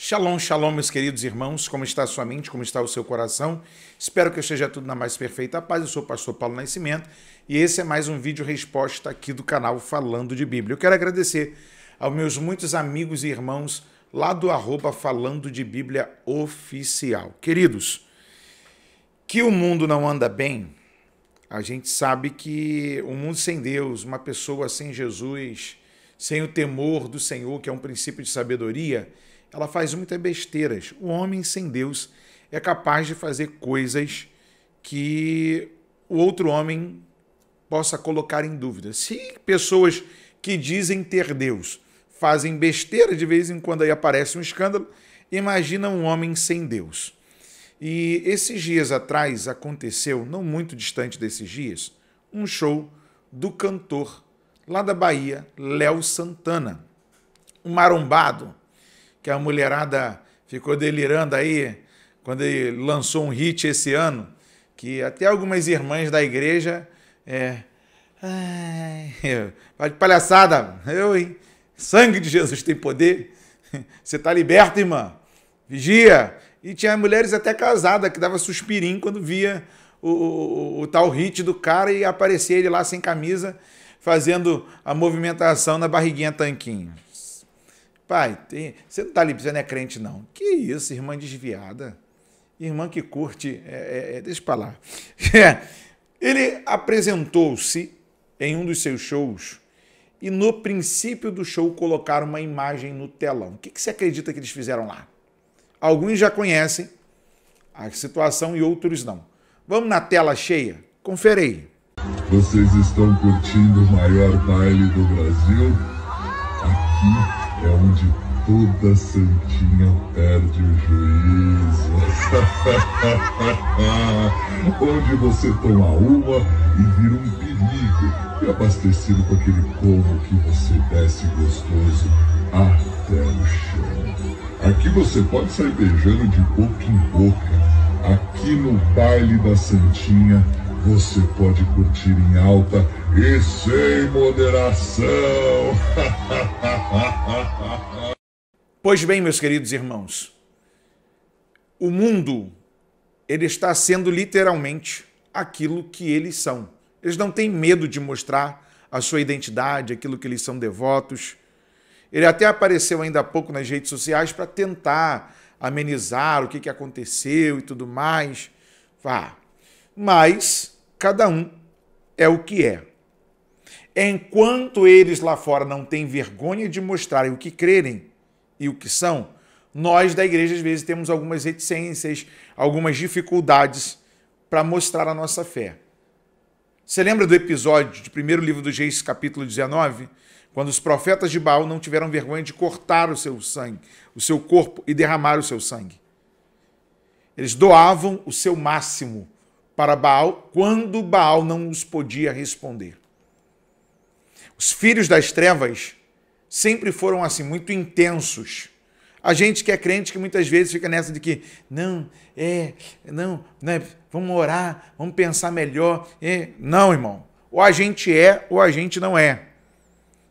Shalom, shalom, meus queridos irmãos, como está a sua mente, como está o seu coração? Espero que esteja tudo na mais perfeita paz. Eu sou o pastor Paulo Nascimento e esse é mais um vídeo resposta aqui do canal Falando de Bíblia. Eu quero agradecer aos meus muitos amigos e irmãos lá do arroba Falando de Bíblia Oficial. Queridos, que o mundo não anda bem, a gente sabe que o um mundo sem Deus, uma pessoa sem Jesus, sem o temor do Senhor, que é um princípio de sabedoria, ela faz muitas besteiras. O homem sem Deus é capaz de fazer coisas que o outro homem possa colocar em dúvida. Se pessoas que dizem ter Deus fazem besteira de vez em quando aí aparece um escândalo, imagina um homem sem Deus. E esses dias atrás aconteceu, não muito distante desses dias, um show do cantor lá da Bahia, Léo Santana. Um marombado, que a mulherada ficou delirando aí quando ele lançou um hit esse ano, que até algumas irmãs da igreja é, ai, vai de palhaçada, eu, hein? Sangue de Jesus tem poder. Você está liberta, irmã. Vigia. E tinha mulheres até casadas que dava suspirinho quando via o, o, o, tal hit do cara e aparecia ele lá sem camisa, fazendo a movimentação na barriguinha tanquinho. Pai, tem... você não está ali, você não é crente, não. Que isso, irmã desviada. Irmã que curte. É, é, é deixa para lá. Ele apresentou-se em um dos seus shows e no princípio do show colocaram uma imagem no telão. O que, que você acredita que eles fizeram lá? Alguns já conhecem a situação e outros não. Vamos na tela cheia? Confere aí. Vocês estão curtindo o maior baile do Brasil? Aqui é onde toda santinha perde o juízo. onde você toma uma e vira um perigo e abastecido com aquele povo que você desce gostoso até o chão. Aqui você pode sair beijando de boca em boca. Aqui no baile da Santinha você pode curtir em alta e sem moderação. pois bem, meus queridos irmãos, o mundo ele está sendo literalmente aquilo que eles são. Eles não têm medo de mostrar a sua identidade, aquilo que eles são devotos. Ele até apareceu ainda há pouco nas redes sociais para tentar amenizar o que, que aconteceu e tudo mais. Vá. Mas cada um é o que é. Enquanto eles lá fora não têm vergonha de mostrarem o que crerem e o que são, nós da igreja às vezes temos algumas reticências, algumas dificuldades para mostrar a nossa fé. Você lembra do episódio do primeiro livro do Gênesis capítulo 19? Quando os profetas de Baal não tiveram vergonha de cortar o seu sangue, o seu corpo e derramar o seu sangue. Eles doavam o seu máximo para Baal quando Baal não os podia responder. Os filhos das trevas sempre foram assim, muito intensos. A gente que é crente que muitas vezes fica nessa de que, não, é, não, né, vamos orar, vamos pensar melhor. É. Não, irmão. Ou a gente é ou a gente não é.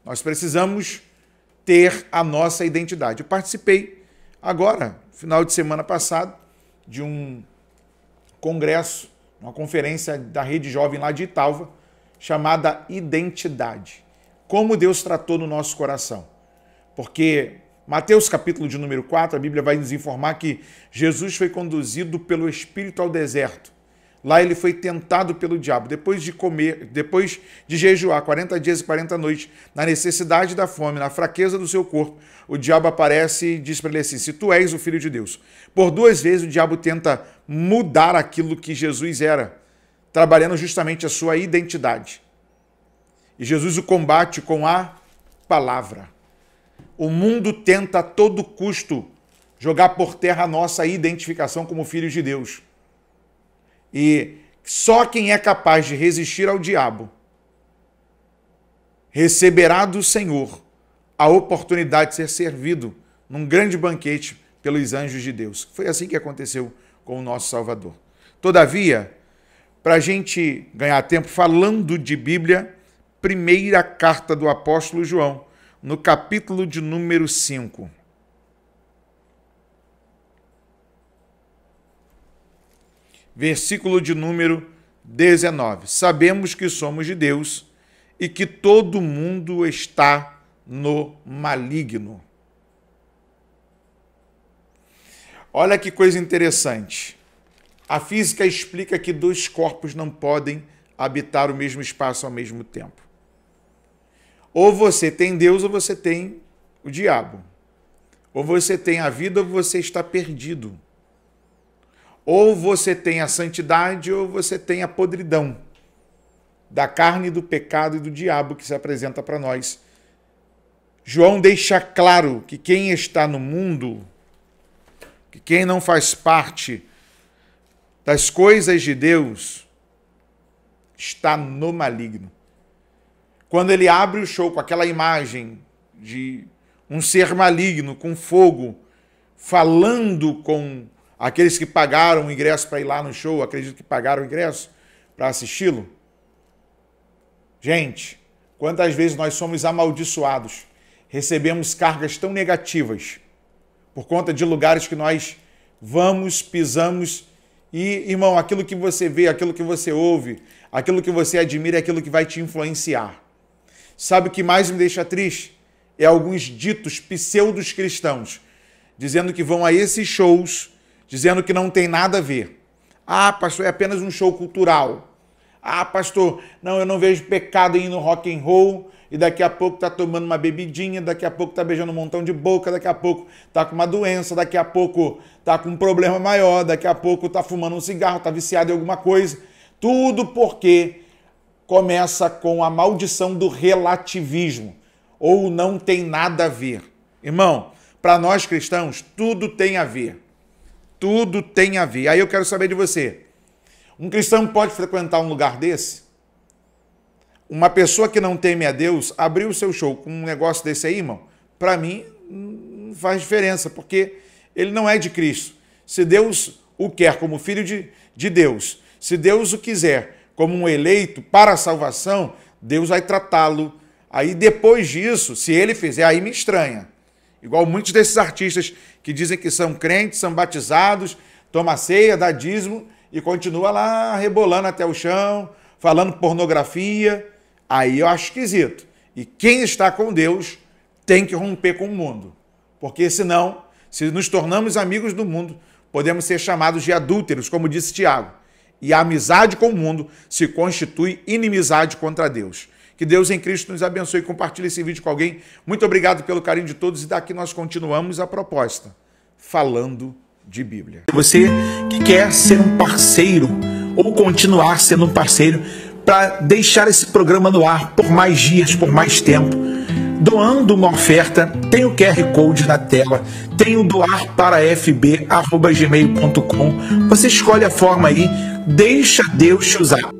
Nós precisamos ter a nossa identidade. Eu participei agora, final de semana passado, de um congresso uma conferência da Rede Jovem lá de Italva, chamada Identidade. Como Deus tratou no nosso coração. Porque Mateus capítulo de número 4, a Bíblia vai nos informar que Jesus foi conduzido pelo Espírito ao deserto Lá ele foi tentado pelo diabo. Depois de comer, depois de jejuar 40 dias e 40 noites, na necessidade da fome, na fraqueza do seu corpo, o diabo aparece e diz para ele assim: Se tu és o filho de Deus. Por duas vezes o diabo tenta mudar aquilo que Jesus era, trabalhando justamente a sua identidade. E Jesus o combate com a palavra. O mundo tenta a todo custo jogar por terra a nossa identificação como filhos de Deus e só quem é capaz de resistir ao diabo receberá do Senhor a oportunidade de ser servido num grande banquete pelos anjos de Deus. Foi assim que aconteceu com o nosso Salvador. Todavia, para a gente ganhar tempo falando de Bíblia, primeira carta do apóstolo João, no capítulo de número 5. versículo de número 19. Sabemos que somos de Deus e que todo mundo está no maligno. Olha que coisa interessante. A física explica que dois corpos não podem habitar o mesmo espaço ao mesmo tempo. Ou você tem Deus ou você tem o diabo. Ou você tem a vida ou você está perdido. Ou você tem a santidade ou você tem a podridão da carne, do pecado e do diabo que se apresenta para nós. João deixa claro que quem está no mundo, que quem não faz parte das coisas de Deus, está no maligno. Quando ele abre o show com aquela imagem de um ser maligno com fogo, falando com Aqueles que pagaram o ingresso para ir lá no show, acredito que pagaram o ingresso para assisti-lo. Gente, quantas vezes nós somos amaldiçoados, recebemos cargas tão negativas por conta de lugares que nós vamos, pisamos e, irmão, aquilo que você vê, aquilo que você ouve, aquilo que você admira é aquilo que vai te influenciar. Sabe o que mais me deixa triste? É alguns ditos pseudos cristãos dizendo que vão a esses shows dizendo que não tem nada a ver. Ah, pastor, é apenas um show cultural. Ah, pastor, não, eu não vejo pecado em ir no rock and roll e daqui a pouco tá tomando uma bebidinha, daqui a pouco tá beijando um montão de boca, daqui a pouco tá com uma doença, daqui a pouco tá com um problema maior, daqui a pouco tá fumando um cigarro, tá viciado em alguma coisa. Tudo porque começa com a maldição do relativismo ou não tem nada a ver. Irmão, para nós cristãos, tudo tem a ver. Tudo tem a ver. Aí eu quero saber de você. Um cristão pode frequentar um lugar desse? Uma pessoa que não teme a Deus abrir o seu show com um negócio desse aí, irmão, para mim não faz diferença, porque ele não é de Cristo. Se Deus o quer como filho de, de Deus, se Deus o quiser como um eleito para a salvação, Deus vai tratá-lo. Aí depois disso, se ele fizer, aí me estranha. Igual muitos desses artistas que dizem que são crentes, são batizados, toma ceia, dá dízimo e continua lá rebolando até o chão, falando pornografia. Aí eu acho esquisito. E quem está com Deus tem que romper com o mundo. Porque senão, se nos tornamos amigos do mundo, podemos ser chamados de adúlteros, como disse Tiago. E a amizade com o mundo se constitui inimizade contra Deus. Que Deus em Cristo nos abençoe. Compartilhe esse vídeo com alguém. Muito obrigado pelo carinho de todos. E daqui nós continuamos a proposta, falando de Bíblia. Você que quer ser um parceiro ou continuar sendo um parceiro para deixar esse programa no ar por mais dias, por mais tempo, doando uma oferta, tem o QR Code na tela, tem o doar para fb@gmail.com. Você escolhe a forma aí, deixa Deus te usar.